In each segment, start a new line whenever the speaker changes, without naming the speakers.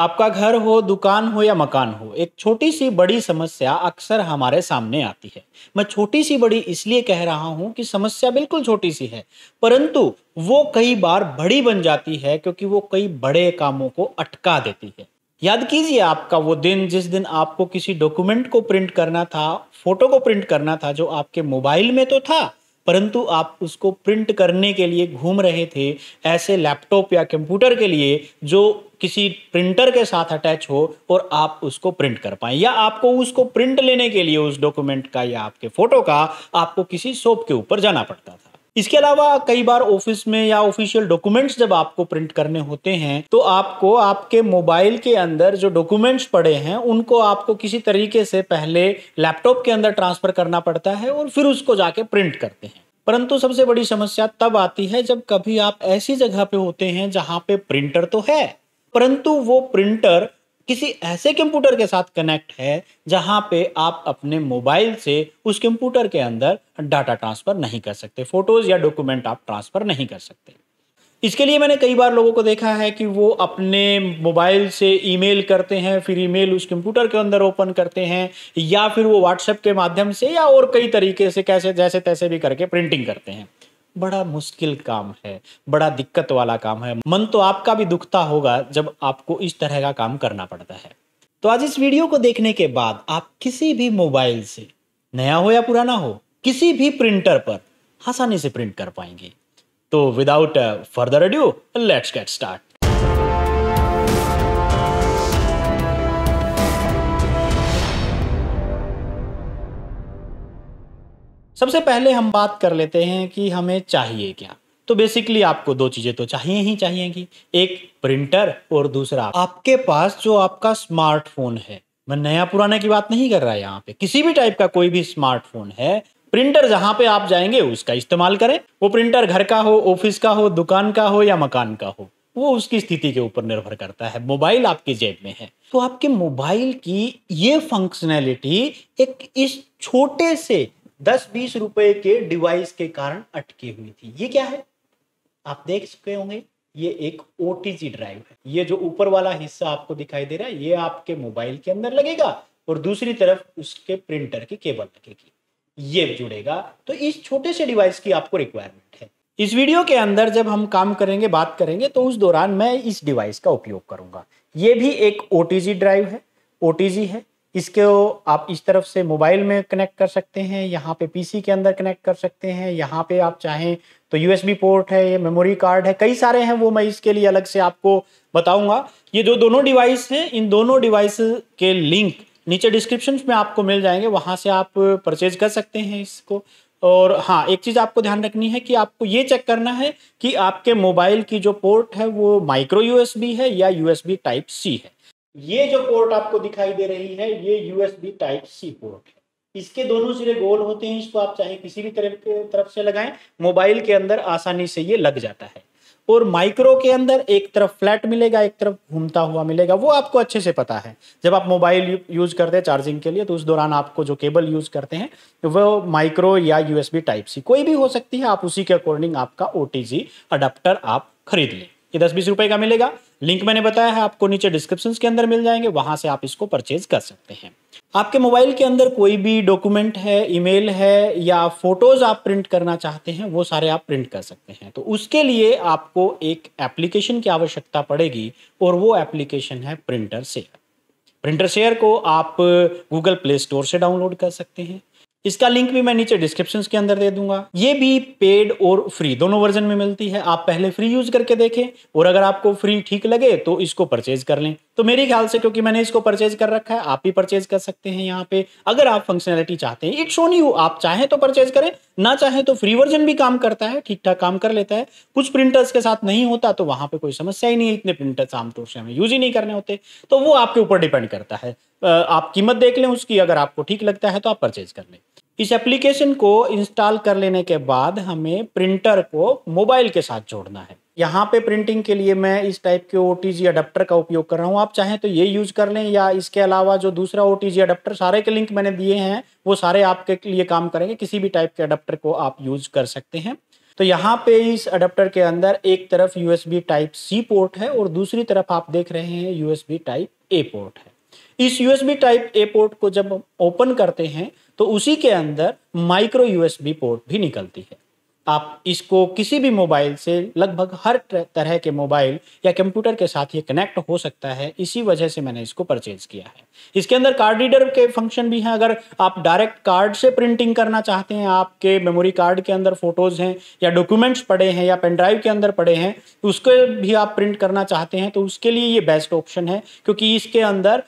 आपका घर हो दुकान हो या मकान हो एक छोटी सी बड़ी समस्या अक्सर हमारे सामने आती है मैं छोटी सी बड़ी इसलिए कह रहा हूं कि समस्या बिल्कुल छोटी सी है परंतु वो कई बार बड़ी बन जाती है क्योंकि वो कई बड़े कामों को अटका देती है याद कीजिए आपका वो दिन जिस दिन आपको किसी डॉक्यूमेंट को प्रिंट करना था फोटो को प्रिंट करना था जो आपके मोबाइल में तो था परंतु आप उसको प्रिंट करने के लिए घूम रहे थे ऐसे लैपटॉप या कंप्यूटर के लिए जो किसी प्रिंटर के साथ अटैच हो और आप उसको प्रिंट कर पाए या आपको उसको प्रिंट लेने के लिए उस डॉक्यूमेंट का या आपके फोटो का आपको किसी शॉप के ऊपर जाना पड़ता था इसके अलावा कई बार ऑफिस में या ऑफिशियल डॉक्यूमेंट्स जब आपको प्रिंट करने होते हैं तो आपको आपके मोबाइल के अंदर जो डॉक्यूमेंट्स पड़े हैं उनको आपको किसी तरीके से पहले लैपटॉप के अंदर ट्रांसफर करना पड़ता है और फिर उसको जाके प्रिंट करते हैं परंतु सबसे बड़ी समस्या तब आती है जब कभी आप ऐसी जगह पे होते हैं जहां पे प्रिंटर तो है परंतु वो प्रिंटर किसी ऐसे कंप्यूटर के साथ कनेक्ट है जहां पे आप अपने मोबाइल से उस कंप्यूटर के अंदर डाटा ट्रांसफ़र नहीं कर सकते फ़ोटोज़ या डॉक्यूमेंट आप ट्रांसफ़र नहीं कर सकते इसके लिए मैंने कई बार लोगों को देखा है कि वो अपने मोबाइल से ईमेल करते हैं फिर ईमेल उस कंप्यूटर के अंदर ओपन करते हैं या फिर वो व्हाट्सएप के माध्यम से या और कई तरीके से कैसे जैसे तैसे भी करके प्रिंटिंग करते हैं बड़ा मुश्किल काम है बड़ा दिक्कत वाला काम है मन तो आपका भी दुखता होगा जब आपको इस तरह का काम करना पड़ता है तो आज इस वीडियो को देखने के बाद आप किसी भी मोबाइल से नया हो या पुराना हो किसी भी प्रिंटर पर आसानी से प्रिंट कर पाएंगे तो without further adieu let's get start सबसे पहले हम बात कर लेते हैं कि हमें चाहिए क्या तो बेसिकली आपको दो चीज़ें तो चाहिए ही चाहिएगी एक प्रिंटर और दूसरा आपके पास जो आपका स्मार्टफोन है मैं नया पुराने की बात नहीं कर रहा है यहाँ पे किसी भी टाइप का कोई भी स्मार्टफोन है प्रिंटर जहां पे आप जाएंगे उसका इस्तेमाल करें वो प्रिंटर घर का हो ऑफिस का हो दुकान का हो या मकान का हो वो उसकी स्थिति के ऊपर निर्भर करता है मोबाइल आपकी जेब में है तो आपके मोबाइल की ये फंक्शनैलिटी एक इस छोटे से दस बीस रुपए के डिवाइस के कारण अटकी हुई थी ये क्या है आप देख चुके होंगे ये एक ओ ड्राइव है ये जो ऊपर वाला हिस्सा आपको दिखाई दे रहा है ये आपके मोबाइल के अंदर लगेगा और दूसरी तरफ उसके प्रिंटर की केबल लगेगी ये जुड़ेगा तो इस छोटे से डिवाइस की आपको रिक्वायरमेंट है इस वीडियो के अंदर जब हम काम करेंगे बात करेंगे तो उस दौरान मैं इस डिवाइस का उपयोग करूंगा ये भी एक ओ ड्राइव है ओ है इसको आप इस तरफ से मोबाइल में कनेक्ट कर सकते हैं यहाँ पे पीसी के अंदर कनेक्ट कर सकते हैं यहाँ पे आप चाहें तो यूएसबी पोर्ट है ये मेमोरी कार्ड है कई सारे हैं वो मैं इसके लिए अलग से आपको बताऊंगा ये जो दोनों डिवाइस हैं इन दोनों डिवाइस के लिंक नीचे डिस्क्रिप्शन में आपको मिल जाएंगे वहाँ से आप परचेज कर सकते हैं इसको और हाँ एक चीज़ आपको ध्यान रखनी है कि आपको ये चेक करना है कि आपके मोबाइल की जो पोर्ट है वो माइक्रो यूएसबी है या यूएसबी टाइप सी है ये जो पोर्ट आपको दिखाई दे रही है ये यूएसबी टाइप सी पोर्ट है इसके दोनों सिरे गोल होते हैं इसको आप चाहे किसी भी तरफ तरफ से लगाएं मोबाइल के अंदर आसानी से ये लग जाता है और माइक्रो के अंदर एक तरफ फ्लैट मिलेगा एक तरफ घूमता हुआ मिलेगा वो आपको अच्छे से पता है जब आप मोबाइल यूज करते हैं चार्जिंग के लिए तो उस दौरान आपको जो केबल यूज करते हैं वो माइक्रो या यूएसबी टाइप सी कोई भी हो सकती है आप उसी के अकॉर्डिंग आपका ओ अडाप्टर आप खरीद लें ये दस बीस रुपए का मिलेगा लिंक मैंने बताया है आपको नीचे डिस्क्रिप्शन के अंदर मिल जाएंगे वहां से आप इसको परचेज कर सकते हैं आपके मोबाइल के अंदर कोई भी डॉक्यूमेंट है ईमेल है या फोटोज आप प्रिंट करना चाहते हैं वो सारे आप प्रिंट कर सकते हैं तो उसके लिए आपको एक एप्लीकेशन की आवश्यकता पड़ेगी और वो एप्लीकेशन है प्रिंटर शेयर प्रिंटर शेयर को आप गूगल प्ले स्टोर से डाउनलोड कर सकते हैं इसका लिंक भी मैं नीचे डिस्क्रिप्शन के अंदर दे दूंगा ये भी पेड और फ्री दोनों वर्जन में मिलती है आप पहले फ्री यूज करके देखें और अगर आपको फ्री ठीक लगे तो इसको परचेज कर लें तो मेरे ख्याल से क्योंकि मैंने इसको परचेज कर रखा है आप भी परचेज कर सकते हैं यहाँ पे अगर आप फंक्शनैलिटी चाहते हैं इट्स ओन यू आप चाहें तो परचेज करें ना चाहें तो फ्री वर्जन भी काम करता है ठीक ठाक काम कर लेता है कुछ प्रिंटर्स के साथ नहीं होता तो वहाँ पे कोई समस्या ही नहीं है इतने प्रिंटर्स आमतौर से हमें यूज ही नहीं करने होते तो वो आपके ऊपर डिपेंड करता है आप कीमत देख लें उसकी अगर आपको ठीक लगता है तो आप परचेज कर लें इस एप्लीकेशन को इंस्टॉल कर लेने के बाद हमें प्रिंटर को मोबाइल के साथ जोड़ना है यहाँ पे प्रिंटिंग के लिए मैं इस टाइप के ओ अडाप्टर का उपयोग कर रहा हूँ आप चाहें तो ये यूज़ कर लें या इसके अलावा जो दूसरा ओ अडाप्टर सारे के लिंक मैंने दिए हैं वो सारे आपके लिए काम करेंगे किसी भी टाइप के अडप्टर को आप यूज़ कर सकते हैं तो यहाँ पे इस अडप्टर के अंदर एक तरफ यू टाइप सी पोर्ट है और दूसरी तरफ आप देख रहे हैं यू टाइप ए पोर्ट है इस यू टाइप ए पोर्ट को जब ओपन करते हैं तो उसी के अंदर माइक्रो यू पोर्ट भी निकलती है आप इसको किसी भी मोबाइल से लगभग हर तरह के मोबाइल या कंप्यूटर के साथ ये कनेक्ट हो सकता है इसी वजह से मैंने इसको परचेज किया है इसके अंदर कार्ड रीडर के फंक्शन भी हैं अगर आप डायरेक्ट कार्ड से प्रिंटिंग करना चाहते हैं आपके मेमोरी कार्ड के अंदर फोटोज हैं या डॉक्यूमेंट्स पड़े हैं या पेनड्राइव के अंदर पड़े हैं तो भी आप प्रिंट करना चाहते हैं तो उसके लिए ये बेस्ट ऑप्शन है क्योंकि इसके अंदर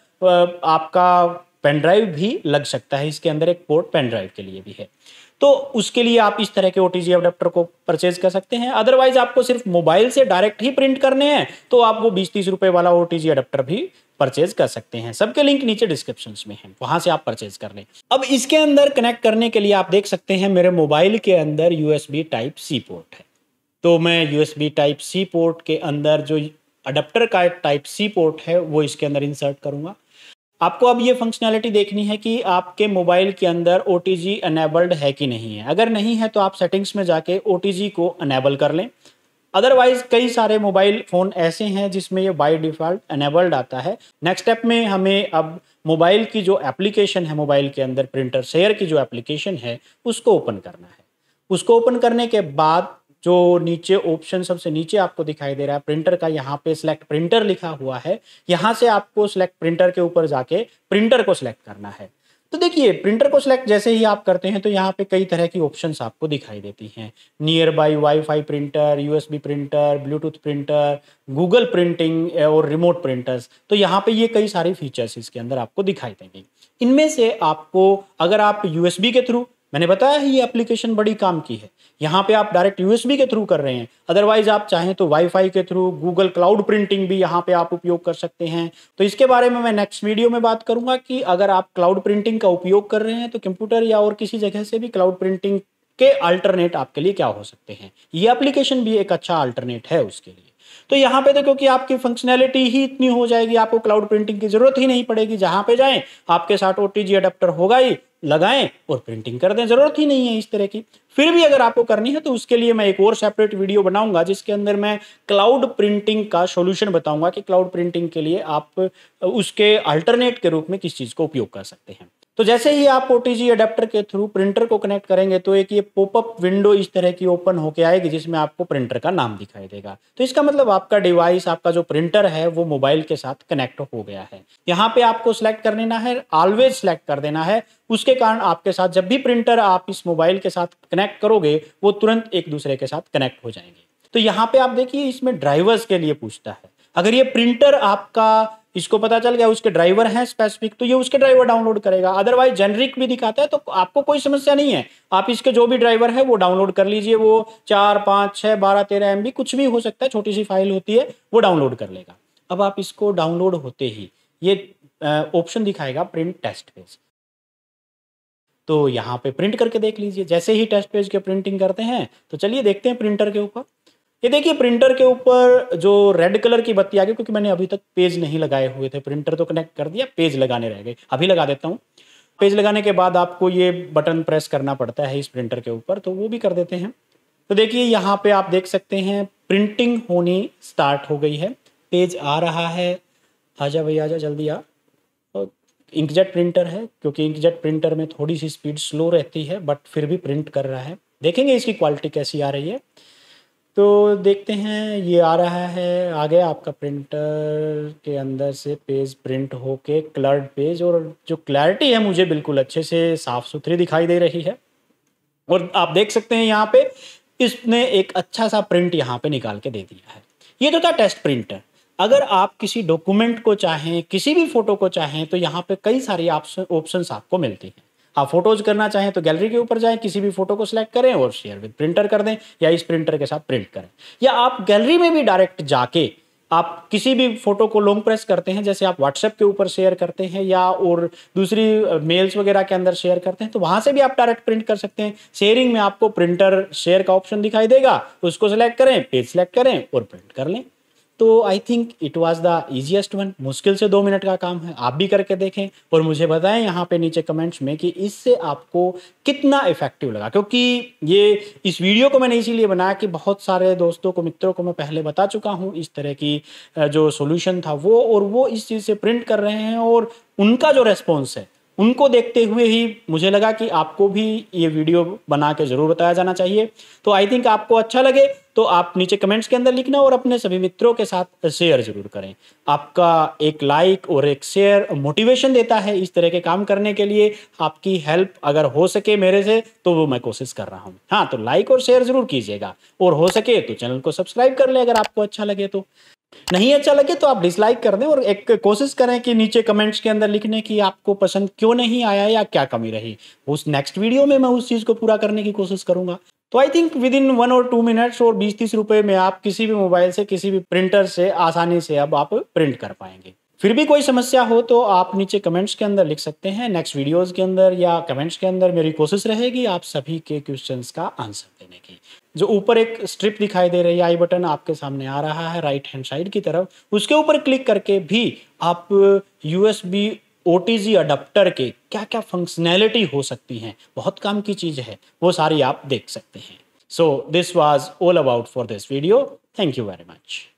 आपका पेनड्राइव भी लग सकता है इसके अंदर एक पोर्ट पेनड्राइव के लिए भी है तो उसके लिए आप इस तरह के ओ अडेप्टर को परचेज कर सकते हैं अदरवाइज आपको सिर्फ मोबाइल से डायरेक्ट ही प्रिंट करने हैं तो आप वो बीस तीस रुपए वाला ओ अडेप्टर भी परचेज कर सकते हैं सबके लिंक नीचे डिस्क्रिप्शन में है वहां से आप परचेज कर लें अब इसके अंदर कनेक्ट करने के लिए आप देख सकते हैं मेरे मोबाइल के अंदर यूएसबी टाइप सी पोर्ट है तो मैं यूएसबी टाइप सी पोर्ट के अंदर जो अडेप्टर का टाइप सी पोर्ट है वो इसके अंदर इंसर्ट करूंगा आपको अब ये फंक्शनैलिटी देखनी है कि आपके मोबाइल के अंदर ओ टी जी अनेबल्ड है कि नहीं है अगर नहीं है तो आप सेटिंग्स में जाके ओ टी जी को अनेबल कर लें अदरवाइज कई सारे मोबाइल फ़ोन ऐसे हैं जिसमें ये बाय डिफ़ॉल्ट अनेबल्ड आता है नेक्स्ट स्टेप में हमें अब मोबाइल की जो एप्लीकेशन है मोबाइल के अंदर प्रिंटर शेयर की जो एप्लीकेशन है उसको ओपन करना है उसको ओपन करने के बाद जो नीचे ऑप्शन सबसे नीचे आपको दिखाई दे रहा है प्रिंटर का यहाँ पे सिलेक्ट प्रिंटर लिखा हुआ है यहाँ से आपको सिलेक्ट प्रिंटर के ऊपर जाके प्रिंटर को सिलेक्ट करना है तो देखिए प्रिंटर को सिलेक्ट जैसे ही आप करते हैं तो यहाँ पे कई तरह की ऑप्शंस आपको दिखाई देती हैं nearby Wi-Fi printer USB printer Bluetooth printer Google printing और रिमोट प्रिंटर्स तो यहाँ पे ये कई सारी फीचर्स इसके अंदर आपको दिखाई देंगे इनमें से आपको अगर आप यूएसबी के थ्रू मैंने बताया ही ये एप्लीकेशन बड़ी काम की है यहाँ पे आप डायरेक्ट यूएसबी के थ्रू कर रहे हैं अदरवाइज आप चाहें तो वाईफाई के थ्रू गूगल क्लाउड प्रिंटिंग भी यहाँ पे आप उपयोग कर सकते हैं तो इसके बारे में मैं नेक्स्ट वीडियो में बात करूंगा कि अगर आप क्लाउड प्रिंटिंग का उपयोग कर रहे हैं तो कंप्यूटर या और किसी जगह से भी क्लाउड प्रिंटिंग के अल्टरनेट आपके लिए क्या हो सकते हैं ये अप्लीकेशन भी एक अच्छा अल्टरनेट है उसके लिए तो यहाँ पे तो क्योंकि आपकी फंक्शनैलिटी ही इतनी हो जाएगी आपको क्लाउड प्रिंटिंग की जरूरत ही नहीं पड़ेगी जहां पे जाएं आपके साथ ओटीजी अडेप्टर होगा ही लगाएं और प्रिंटिंग कर दें जरूरत ही नहीं है इस तरह की फिर भी अगर आपको करनी है तो उसके लिए मैं एक और सेपरेट वीडियो बनाऊंगा जिसके अंदर मैं क्लाउड प्रिंटिंग का सॉल्यूशन बताऊंगा कि क्लाउड प्रिंटिंग के लिए आप उसके अल्टरनेट के रूप में किस चीज़ को उपयोग कर सकते हैं तो जैसे ही आप ओ अडेप्टर के थ्रू प्रिंटर को कनेक्ट करेंगे तो एक ये पोपअप विंडो इस तरह की ओपन होके आएगी जिसमें आपको प्रिंटर का नाम दिखाई देगा तो इसका मतलब आपका डिवाइस आपका जो प्रिंटर है वो मोबाइल के साथ कनेक्ट हो गया है यहाँ पे आपको सिलेक्ट कर लेना है ऑलवेज सिलेक्ट कर देना है उसके कारण आपके साथ जब भी प्रिंटर आप इस मोबाइल के साथ कनेक्ट करोगे वो तुरंत एक दूसरे के साथ कनेक्ट हो जाएंगे तो यहाँ पे आप देखिए इसमें ड्राइवर्स के लिए पूछता है अगर ये प्रिंटर आपका इसको पता चल गया उसके ड्राइवर हैं स्पेसिफिक तो ये उसके ड्राइवर डाउनलोड करेगा अदरवाइज जेनरिक भी दिखाता है तो आपको कोई समस्या नहीं है आप इसके जो भी ड्राइवर है वो डाउनलोड कर लीजिए वो चार पाँच छः बारह तेरह एम कुछ भी हो सकता है छोटी सी फाइल होती है वो डाउनलोड कर लेगा अब आप इसको डाउनलोड होते ही ये ऑप्शन दिखाएगा प्रिंट टेस्ट पेज तो यहाँ पे प्रिंट करके देख लीजिए जैसे ही टेस्ट पेज के प्रिंटिंग करते हैं तो चलिए देखते हैं प्रिंटर के ऊपर ये देखिए प्रिंटर के ऊपर जो रेड कलर की बत्ती आ गई क्योंकि मैंने अभी तक पेज नहीं लगाए हुए थे प्रिंटर तो कनेक्ट कर दिया पेज लगाने रह गए अभी लगा देता हूँ पेज लगाने के बाद आपको ये बटन प्रेस करना पड़ता है इस प्रिंटर के ऊपर तो वो भी कर देते हैं तो देखिए यहाँ पे आप देख सकते हैं प्रिंटिंग होनी स्टार्ट हो गई है पेज आ रहा है आजा भैया आजा जल्दी आ तो इंकजेट प्रिंटर है क्योंकि इंकजेट प्रिंटर में थोड़ी सी स्पीड स्लो रहती है बट फिर भी प्रिंट कर रहा है देखेंगे इसकी क्वालिटी कैसी आ रही है तो देखते हैं ये आ रहा है आ गया आपका प्रिंटर के अंदर से पेज प्रिंट होके कलर्ड पेज और जो क्लैरिटी है मुझे बिल्कुल अच्छे से साफ सुथरी दिखाई दे रही है और आप देख सकते हैं यहाँ पे इसने एक अच्छा सा प्रिंट यहाँ पे निकाल के दे दिया है ये तो था टेस्ट प्रिंटर अगर आप किसी डॉक्यूमेंट को चाहें किसी भी फोटो को चाहें तो यहाँ पे कई सारी ऑप्शन आपको मिलती हैं आप फोटोज करना चाहें तो गैलरी के ऊपर जाएं किसी भी फोटो को सिलेक्ट करें और शेयर विद प्रिंटर कर दें या इस प्रिंटर के साथ प्रिंट करें या आप गैलरी में भी डायरेक्ट जाके आप किसी भी फोटो को लॉन्ग प्रेस करते हैं जैसे आप व्हाट्सएप के ऊपर शेयर करते हैं या और दूसरी मेल्स वगैरह के अंदर शेयर करते हैं तो वहां से भी आप डायरेक्ट प्रिंट कर सकते हैं शेयरिंग में आपको प्रिंटर शेयर का ऑप्शन दिखाई देगा उसको सिलेक्ट करें पेज सिलेक्ट करें और प्रिंट कर लें तो I think it was the easiest one मुश्किल से दो मिनट का काम है आप भी करके देखें और मुझे बताएं यहाँ पे नीचे कमेंट्स में कि इससे आपको कितना इफेक्टिव लगा क्योंकि ये इस वीडियो को मैंने इसीलिए बनाया कि बहुत सारे दोस्तों को मित्रों को मैं पहले बता चुका हूँ इस तरह की जो सोल्यूशन था वो और वो इस चीज़ से प्रिंट कर रहे हैं और उनका जो रेस्पॉन्स है उनको देखते हुए ही मुझे लगा कि आपको भी ये वीडियो बना के ज़रूर बताया जाना चाहिए तो आई थिंक आपको अच्छा लगे तो आप नीचे कमेंट्स के अंदर लिखना और अपने सभी मित्रों के साथ शेयर ज़रूर करें आपका एक लाइक और एक शेयर मोटिवेशन देता है इस तरह के काम करने के लिए आपकी हेल्प अगर हो सके मेरे से तो वो मैं कोशिश कर रहा हूँ हाँ तो लाइक और शेयर ज़रूर कीजिएगा और हो सके तो चैनल को सब्सक्राइब कर ले अगर आपको अच्छा लगे तो नहीं अच्छा लगे तो आप डिसलाइक कर दें और एक कोशिश करें कि नीचे कमेंट्स के अंदर लिखने की आपको पसंद क्यों नहीं आया या क्या कमी रही उस नेक्स्ट वीडियो में मैं उस चीज़ को पूरा करने की कोशिश करूंगा तो I think within one और टू मिनट्स और बीस तीस रुपए में आप किसी भी मोबाइल से किसी भी प्रिंटर से आसानी से अब आप प्रिंट कर पाएंगे फिर भी कोई समस्या हो तो आप नीचे कमेंट्स के अंदर लिख सकते हैं नेक्स्ट वीडियोज़ के अंदर या कमेंट्स के अंदर मेरी कोशिश रहेगी आप सभी के क्वेश्चन का आंसर देने की जो ऊपर एक स्ट्रिप दिखाई दे रही है आई बटन आपके सामने आ रहा है राइट हैंड साइड की तरफ उसके ऊपर क्लिक करके भी आप यूएसबी बी ओ अडप्टर के क्या क्या फंक्शनैलिटी हो सकती हैं बहुत काम की चीज़ है वो सारी आप देख सकते हैं so this was all about for this video thank you very much